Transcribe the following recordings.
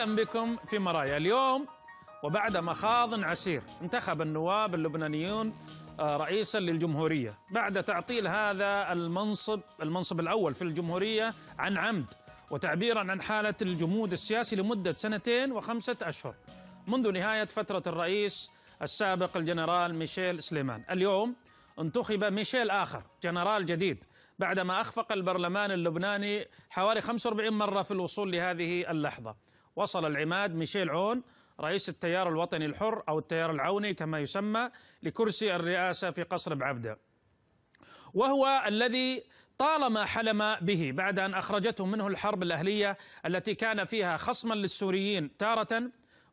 أهلا بكم في مرايا اليوم وبعد مخاض عسير انتخب النواب اللبنانيون آه، رئيسا للجمهورية بعد تعطيل هذا المنصب المنصب الأول في الجمهورية عن عمد وتعبيرا عن حالة الجمود السياسي لمدة سنتين وخمسة أشهر منذ نهاية فترة الرئيس السابق الجنرال ميشيل سليمان اليوم انتخب ميشيل آخر جنرال جديد بعدما أخفق البرلمان اللبناني حوالي 45 مرة في الوصول لهذه اللحظة وصل العماد ميشيل عون رئيس التيار الوطني الحر أو التيار العوني كما يسمى لكرسي الرئاسة في قصر بعبدة وهو الذي طالما حلم به بعد أن أخرجته منه الحرب الأهلية التي كان فيها خصما للسوريين تارة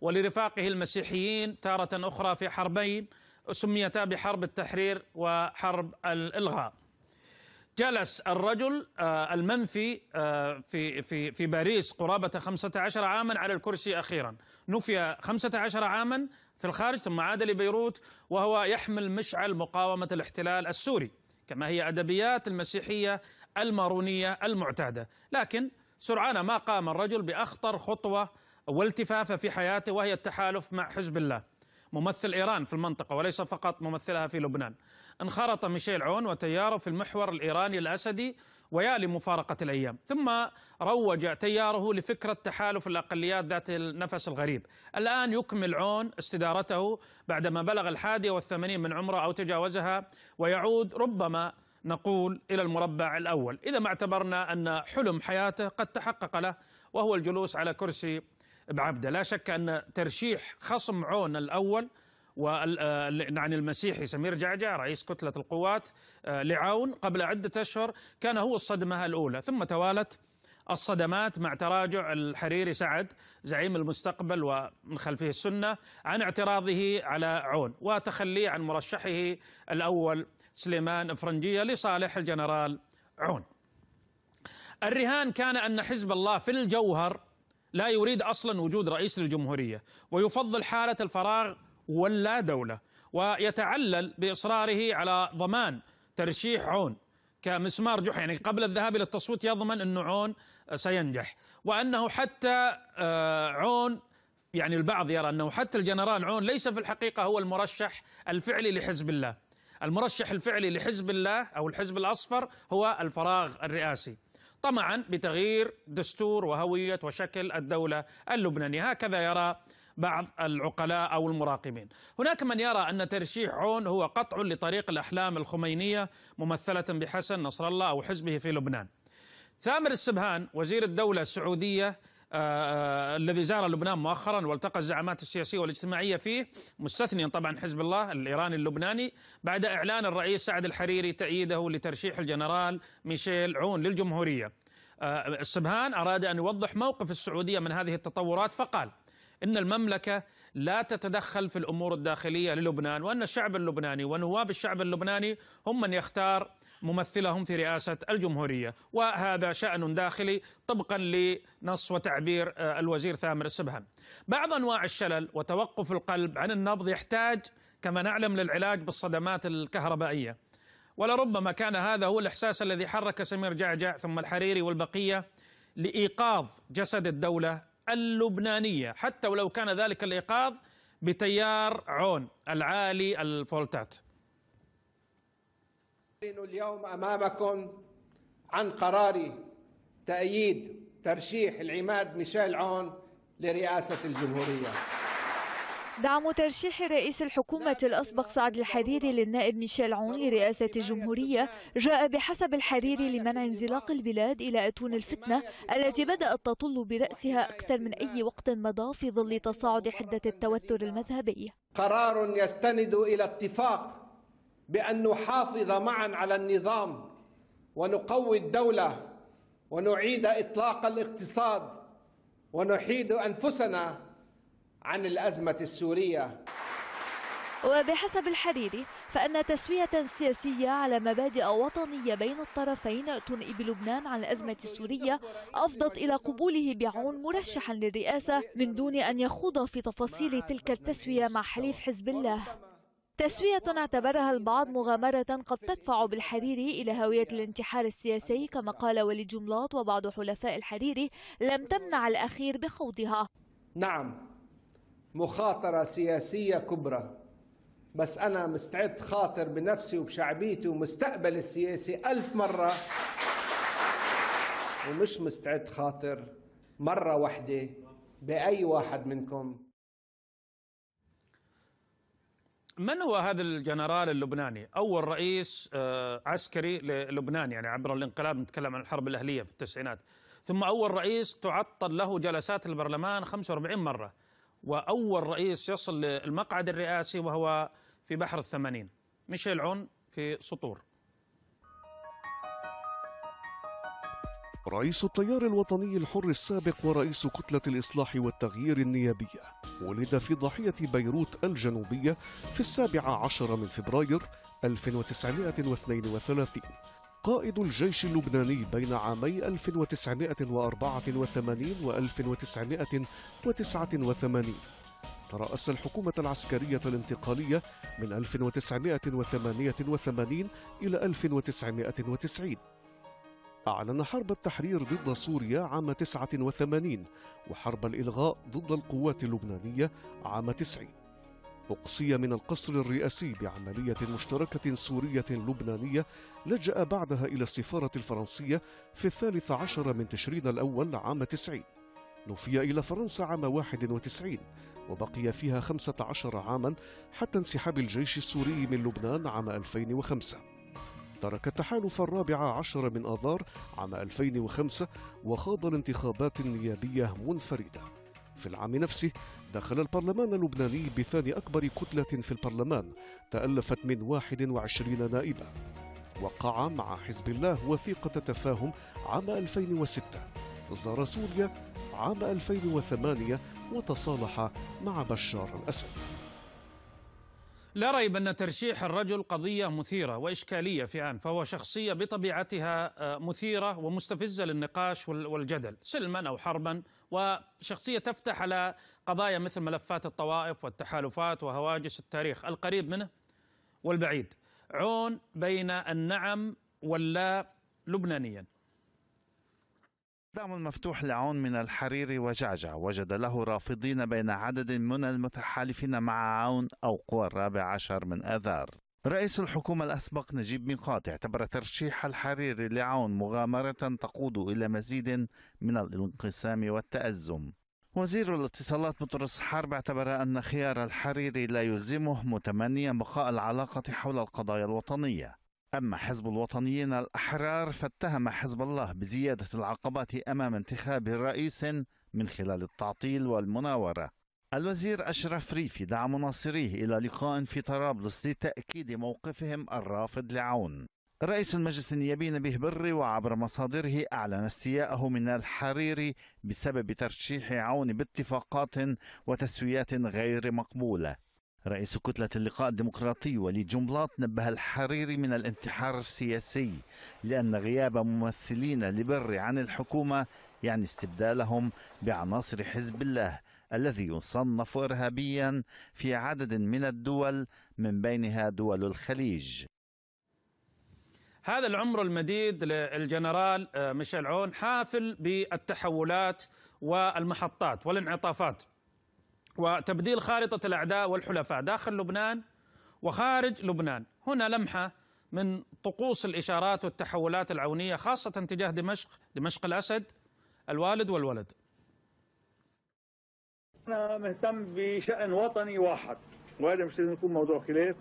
ولرفاقه المسيحيين تارة أخرى في حربين سميتا بحرب التحرير وحرب الإلغاء جلس الرجل آه، المنفي آه، في في في باريس قرابه 15 عاما على الكرسي اخيرا، نفي 15 عاما في الخارج ثم عاد لبيروت وهو يحمل مشعل مقاومه الاحتلال السوري، كما هي ادبيات المسيحيه المارونيه المعتاده، لكن سرعان ما قام الرجل باخطر خطوه والتفافه في حياته وهي التحالف مع حزب الله. ممثل إيران في المنطقة وليس فقط ممثلها في لبنان انخرط ميشيل عون وتياره في المحور الإيراني الأسدي ويا مفارقة الأيام ثم روج تياره لفكرة تحالف الأقليات ذات النفس الغريب الآن يكمل عون استدارته بعدما بلغ الحادية والثمانين من عمره أو تجاوزها ويعود ربما نقول إلى المربع الأول إذا ما اعتبرنا أن حلم حياته قد تحقق له وهو الجلوس على كرسي بعبده لا شك أن ترشيح خصم عون الأول آه، عن يعني المسيحي سمير جعجع رئيس كتلة القوات آه، لعون قبل عدة أشهر كان هو الصدمة الأولى ثم توالت الصدمات مع تراجع الحريري سعد زعيم المستقبل ومن خلفه السنة عن اعتراضه على عون وتخليه عن مرشحه الأول سليمان إفرنجية لصالح الجنرال عون الرهان كان أن حزب الله في الجوهر لا يريد اصلا وجود رئيس للجمهوريه ويفضل حاله الفراغ واللا دوله ويتعلل باصراره على ضمان ترشيح عون كمسمار جحا يعني قبل الذهاب الى التصويت يضمن انه عون سينجح وانه حتى آه، عون يعني البعض يرى انه حتى الجنرال عون ليس في الحقيقه هو المرشح الفعلي لحزب الله المرشح الفعلي لحزب الله او الحزب الاصفر هو الفراغ الرئاسي طمعا بتغيير دستور وهويه وشكل الدوله اللبنانيه هكذا يرى بعض العقلاء او المراقبين. هناك من يرى ان ترشيح عون هو قطع لطريق الاحلام الخمينيه ممثله بحسن نصر الله او حزبه في لبنان. ثامر السبهان وزير الدوله السعوديه آه، الذي زار لبنان مؤخرا والتقى الزعامات السياسيه والاجتماعيه فيه مستثنيا طبعا حزب الله الايراني اللبناني بعد اعلان الرئيس سعد الحريري تأييده لترشيح الجنرال ميشيل عون للجمهوريه آه، السبهان اراد ان يوضح موقف السعوديه من هذه التطورات فقال ان المملكه لا تتدخل في الامور الداخليه للبنان وان الشعب اللبناني ونواب الشعب اللبناني هم من يختار ممثلهم في رئاسه الجمهوريه، وهذا شان داخلي طبقا لنص وتعبير آه، الوزير ثامر السبهان. بعض انواع الشلل وتوقف القلب عن النبض يحتاج كما نعلم للعلاج بالصدمات الكهربائيه. ولربما كان هذا هو الاحساس الذي حرك سمير جعجع ثم الحريري والبقيه لايقاظ جسد الدوله اللبنانية حتى ولو كان ذلك الإيقاظ بتيار عون العالي الفولتات أعلن اليوم أمامكم عن قراري تأييد ترشيح العماد ميشيل عون لرئاسة الجمهورية دعم ترشيح رئيس الحكومة نعم. الأسبق سعد الحريري للنائب ميشيل عون لرئاسة الجمهورية جاء بحسب الحريري لمنع انزلاق البلاد إلى أتون الفتنة التي بدأت تطل برأسها أكثر من أي وقت مضى في ظل تصاعد حدة التوتر المذهبي قرار يستند إلى اتفاق بأن نحافظ معا على النظام ونقوي الدولة ونعيد إطلاق الاقتصاد ونحيد أنفسنا عن الأزمة السورية وبحسب الحريري فأن تسوية سياسية على مبادئ وطنية بين الطرفين تنئي بلبنان عن الأزمة السورية أفضت إلى قبوله بعون مرشحا للرئاسة من دون أن يخوض في تفاصيل تلك التسوية مع حليف حزب الله تسوية اعتبرها البعض مغامرة قد تدفع بالحريري إلى هاوية الانتحار السياسي كما قال ولي جملاط وبعض حلفاء الحريري لم تمنع الأخير بخوضها نعم مخاطرة سياسية كبرى بس أنا مستعد خاطر بنفسي وبشعبيتي ومستقبلي السياسي ألف مرة ومش مستعد خاطر مرة واحدة بأي واحد منكم من هو هذا الجنرال اللبناني؟ أول رئيس آه، عسكري للبنان يعني عبر الانقلاب نتكلم عن الحرب الأهلية في التسعينات ثم أول رئيس تعطل له جلسات البرلمان 45 مرة وأول رئيس يصل للمقعد الرئاسي وهو في بحر الثمانين ميشيل عون في سطور رئيس التيار الوطني الحر السابق ورئيس كتلة الإصلاح والتغيير النيابية ولد في ضاحية بيروت الجنوبية في السابع عشر من فبراير 1932 قائد الجيش اللبناني بين عامي 1984 و 1989 ترأس الحكومة العسكرية الانتقالية من 1988 إلى 1990 أعلن حرب التحرير ضد سوريا عام 89 وحرب الإلغاء ضد القوات اللبنانية عام 90 أقصي من القصر الرئاسي بعملية مشتركة سورية لبنانية لجأ بعدها إلى السفارة الفرنسية في الثالث عشر من تشرين الأول عام 90 نفي إلى فرنسا عام 91 وبقي فيها 15 عاما حتى انسحاب الجيش السوري من لبنان عام 2005 ترك التحالف الرابع عشر من آذار عام 2005 وخاض الانتخابات النيابية منفردة في العام نفسه دخل البرلمان اللبناني بثاني أكبر كتلة في البرلمان تألفت من 21 نائباً وقع مع حزب الله وثيقة تفاهم عام 2006 زار سوريا عام 2008 وتصالح مع بشار الأسد لا ريب أن ترشيح الرجل قضية مثيرة وإشكالية في آن فهو شخصية بطبيعتها آه، مثيرة ومستفزة للنقاش والجدل سلما أو حربا وشخصية تفتح على قضايا مثل ملفات الطوائف والتحالفات وهواجس التاريخ القريب منه والبعيد عون بين النعم واللا لبنانيا دعم المفتوح لعون من الحرير وجعجع وجد له رافضين بين عدد من المتحالفين مع عون أو قوى الرابع عشر من آذار رئيس الحكومة الأسبق نجيب ميقات اعتبر ترشيح الحرير لعون مغامرة تقود إلى مزيد من الانقسام والتأزم وزير الاتصالات بطرس حرب اعتبر أن خيار الحريري لا يلزمه متمنيا بقاء العلاقة حول القضايا الوطنية أما حزب الوطنيين الأحرار فاتهم حزب الله بزيادة العقبات أمام انتخاب رئيس من خلال التعطيل والمناورة الوزير أشرف ريفي دعا مناصريه إلى لقاء في طرابلس لتأكيد موقفهم الرافض لعون رئيس المجلس النيابي نبيه بري وعبر مصادره أعلن استياءه من الحريري بسبب ترشيح عون باتفاقات وتسويات غير مقبولة رئيس كتلة اللقاء الديمقراطي وليد جنبلاط نبه الحريري من الانتحار السياسي لأن غياب ممثلين لبري عن الحكومة يعني استبدالهم بعناصر حزب الله الذي يصنف إرهابيا في عدد من الدول من بينها دول الخليج هذا العمر المديد للجنرال آه، ميشيل عون حافل بالتحولات والمحطات والانعطافات وتبديل خارطة الأعداء والحلفاء داخل لبنان وخارج لبنان هنا لمحة من طقوس الإشارات والتحولات العونية خاصة تجاه دمشق دمشق الأسد الوالد والولد أنا مهتم بشأن وطني واحد وهذا مش لازم يكون موضوع خلاف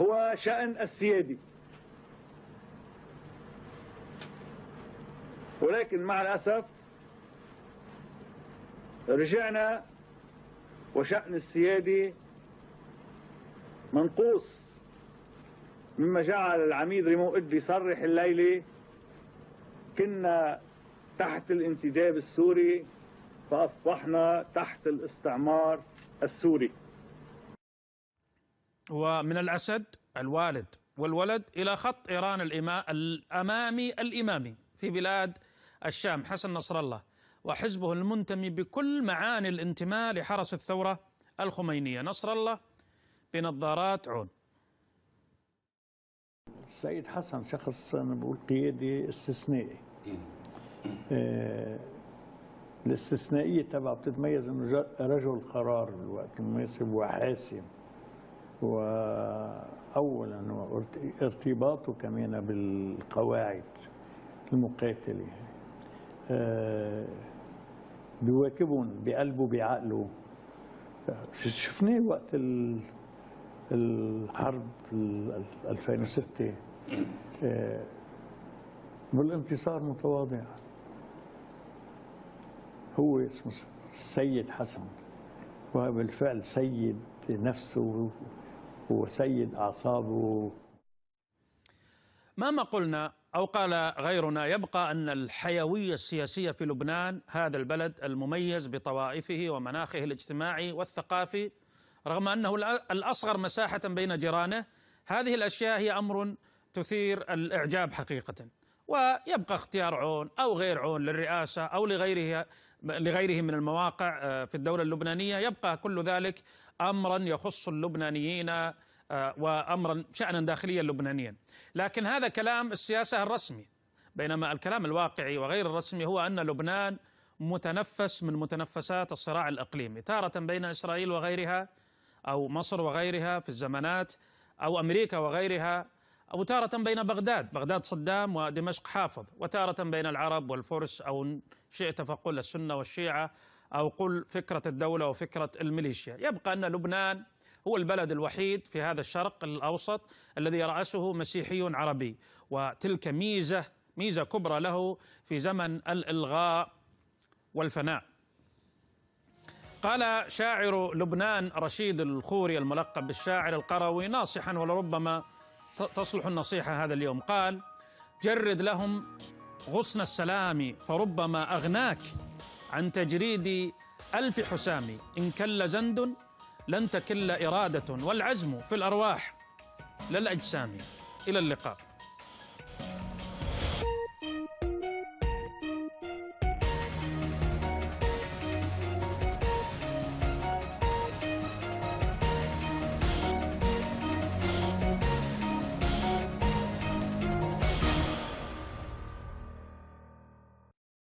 هو شأن السيادي ولكن مع الأسف رجعنا وشأن السيادي منقوص مما جعل العميد ريمو إدلي صرح الليلة كنا تحت الانتداب السوري فأصبحنا تحت الاستعمار السوري ومن الأسد الوالد والولد إلى خط إيران الأمامي الإمامي في بلاد الشام حسن نصر الله وحزبه المنتمي بكل معاني الانتماء لحرس الثورة الخمينية نصر الله بنظارات عون السيد حسن شخص أنا بقول قيادي استثنائي آه، الاستثنائية تبعه بتتميز انه رجل قرار بالوقت مناسب وحاسم وأولا ارتباطه كمان بالقواعد المقاتلة بواكبهم آه، بقلبه بعقله شفناه وقت الحرب 2006 بالانتصار آه، متواضع هو اسمه السيد حسن وبالفعل سيد نفسه وسيد أعصابه مهما قلنا أو قال غيرنا يبقى أن الحيوية السياسية في لبنان هذا البلد المميز بطوائفه ومناخه الاجتماعي والثقافي رغم أنه الأصغر مساحة بين جيرانه هذه الأشياء هي أمر تثير الإعجاب حقيقة ويبقى اختيار عون أو غير عون للرئاسة أو لغيرها لغيره من المواقع آه، في الدولة اللبنانية يبقى كل ذلك أمرا يخص اللبنانيين وامرا شانا داخليا لبنانيا لكن هذا كلام السياسه الرسمي بينما الكلام الواقعي وغير الرسمي هو ان لبنان متنفس من متنفسات الصراع الاقليمي تاره بين اسرائيل وغيرها او مصر وغيرها في الزمانات او امريكا وغيرها أو تارة بين بغداد بغداد صدام ودمشق حافظ وتارة بين العرب والفرس أو شئت فقل السنة والشيعة أو قل فكرة الدولة وفكرة الميليشيا يبقى أن لبنان هو البلد الوحيد في هذا الشرق الاوسط الذي يرأسه مسيحي عربي وتلك ميزه ميزه كبرى له في زمن الالغاء والفناء. قال شاعر لبنان رشيد الخوري الملقب بالشاعر القروي ناصحا ولربما تصلح النصيحه هذا اليوم قال: جرد لهم غصن السلام فربما اغناك عن تجريد الف حسام ان كل زند لن تكل إرادة والعزم في الأرواح لا الأجسام إلى اللقاء